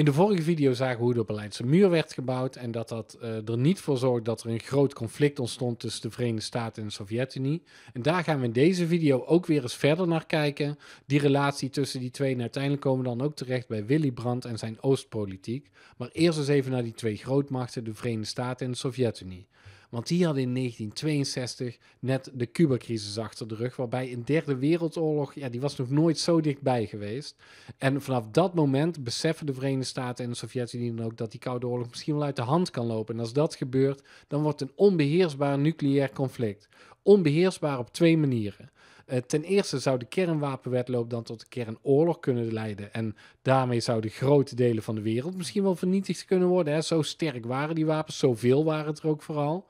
In de vorige video zagen we hoe de Berlijnse muur werd gebouwd en dat dat eh, er niet voor zorgde dat er een groot conflict ontstond tussen de Verenigde Staten en de Sovjet-Unie. En daar gaan we in deze video ook weer eens verder naar kijken. Die relatie tussen die twee en uiteindelijk komen we dan ook terecht bij Willy Brandt en zijn Oostpolitiek. Maar eerst eens even naar die twee grootmachten, de Verenigde Staten en de Sovjet-Unie. Want die hadden in 1962 net de Cuba-crisis achter de rug, waarbij een derde wereldoorlog, ja, die was nog nooit zo dichtbij geweest. En vanaf dat moment beseffen de Verenigde Staten en de Sovjet-Unie dan ook dat die Koude Oorlog misschien wel uit de hand kan lopen. En als dat gebeurt, dan wordt een onbeheersbaar nucleair conflict. Onbeheersbaar op twee manieren eh, ten eerste zou de kernwapenwetloop dan tot een kernoorlog kunnen leiden. En daarmee zouden grote delen van de wereld misschien wel vernietigd kunnen worden. Hè? Zo sterk waren die wapens, zoveel waren het er ook vooral.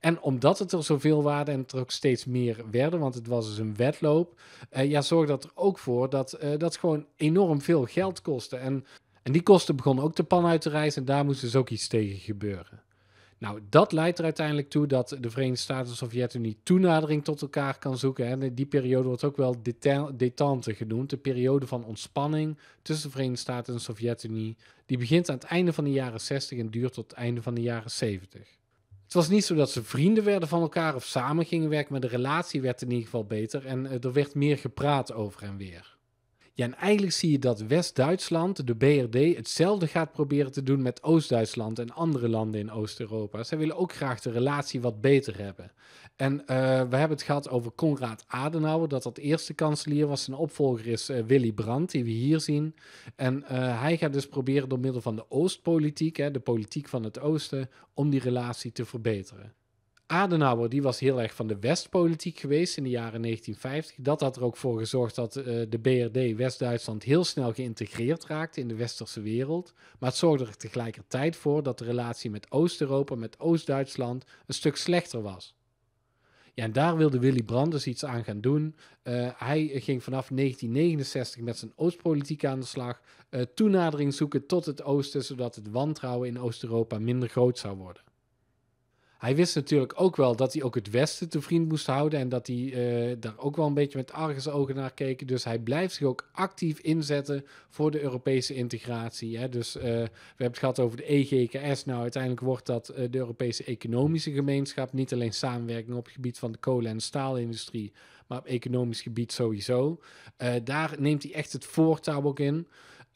En omdat het er zoveel waren en het er ook steeds meer werden, want het was dus een wedloop, uh, ja, zorgde dat er ook voor dat eh, dat gewoon enorm veel geld kostte. En, en die kosten begonnen ook de pan uit te reizen en daar moest dus ook iets tegen gebeuren. Nou, dat leidt er uiteindelijk toe dat de Verenigde Staten en Sovjet-Unie toenadering tot elkaar kan zoeken. die periode wordt ook wel detente genoemd, de periode van ontspanning tussen de Verenigde Staten en de Sovjet-Unie. Die begint aan het einde van de jaren 60 en duurt tot het einde van de jaren 70 was niet zo dat ze vrienden werden van elkaar of samen gingen werken, maar de relatie werd in ieder geval beter en eh, er werd meer gepraat over en weer. Ja, en eigenlijk zie je dat West-Duitsland, de BRD, hetzelfde gaat proberen te doen met Oost-Duitsland en andere landen in Oost-Europa. Zij willen ook graag de relatie wat beter hebben. En eh, we hebben het gehad over Konrad Adenauer, dat dat eerste kanselier was. Zijn opvolger is eh, Willy Brandt, die we hier zien. En eh, hij gaat dus proberen door middel van de Oostpolitiek, hè, de politiek van het Oosten, om die relatie te verbeteren. Adenauer die was heel erg van de Westpolitiek geweest in de jaren 1950. Dat had er ook voor gezorgd dat eh, de BRD West-Duitsland heel snel geïntegreerd raakte in de westerse wereld. Maar het zorgde er tegelijkertijd voor dat de relatie met Oost-Europa, met Oost-Duitsland, een stuk slechter was. Ja, en daar wilde Willy Brandt iets aan gaan doen. Eh, hij ging vanaf 1969 met zijn Oostpolitiek aan de slag. Uh, toenadering zoeken tot het Oosten, zodat het wantrouwen in Oost-Europa minder groot zou worden hij wist natuurlijk ook wel dat hij ook het Westen te vriend moest houden. En dat hij eh, daar ook wel een beetje met argusogen naar keek. Dus hij blijft zich ook actief inzetten voor de Europese integratie. Hè. Dus eh, we hebben het gehad over de EGKS. Nou, uiteindelijk wordt dat eh, de Europese Economische Gemeenschap. Niet alleen samenwerking op het gebied van de kolen- en staalindustrie. Maar op economisch gebied sowieso. daar neemt hij echt het voortouw ook in.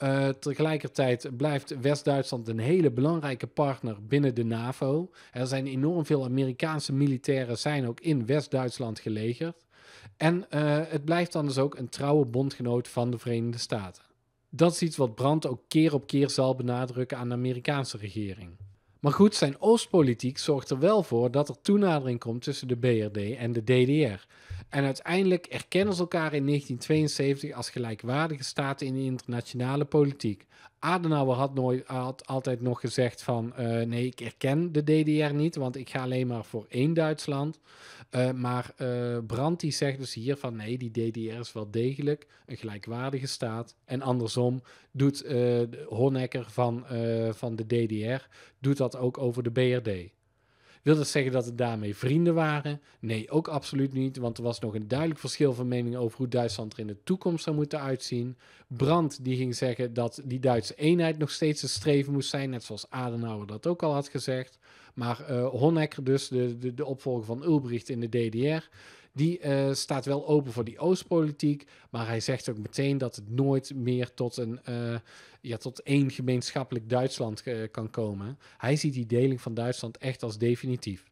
Eh, tegelijkertijd blijft West-Duitsland een hele belangrijke partner binnen de NAVO. Er zijn enorm veel Amerikaanse militairen zijn ook in West-Duitsland gelegerd. En eh, het blijft dan dus ook een trouwe bondgenoot van de Verenigde Staten. Dat is iets wat Brandt ook keer op keer zal benadrukken aan de Amerikaanse regering. Maar goed, zijn oostpolitiek zorgt er wel voor dat er toenadering komt tussen de BRD en de DDR. En uiteindelijk erkennen ze elkaar in 1972 als gelijkwaardige staten in de internationale politiek. Adenauer had, nooit, had altijd nog gezegd van eh, nee, ik erken de DDR niet, want ik ga alleen maar voor één Duitsland. Eh, maar uh, Brandt die zegt dus hier van nee, die DDR is wel degelijk een gelijkwaardige staat. En andersom doet Honecker van, van de DDR, doet dat ook over de BRD. Wil dat zeggen dat het daarmee vrienden waren? Nee, ook absoluut niet, want er was nog een duidelijk verschil van mening over hoe Duitsland er in de toekomst zou moeten uitzien. Brandt die ging zeggen dat die Duitse eenheid nog steeds een streven moest zijn, net zoals Adenauer dat ook al had gezegd. Maar uh, Honecker dus, de, de, de opvolger van Ulbricht in de DDR, die eh, staat wel open voor die Oostpolitiek. Maar hij zegt ook meteen dat het nooit meer tot, een, eh, ja, tot één gemeenschappelijk Duitsland eh, kan komen. Hij ziet die deling van Duitsland echt als definitief.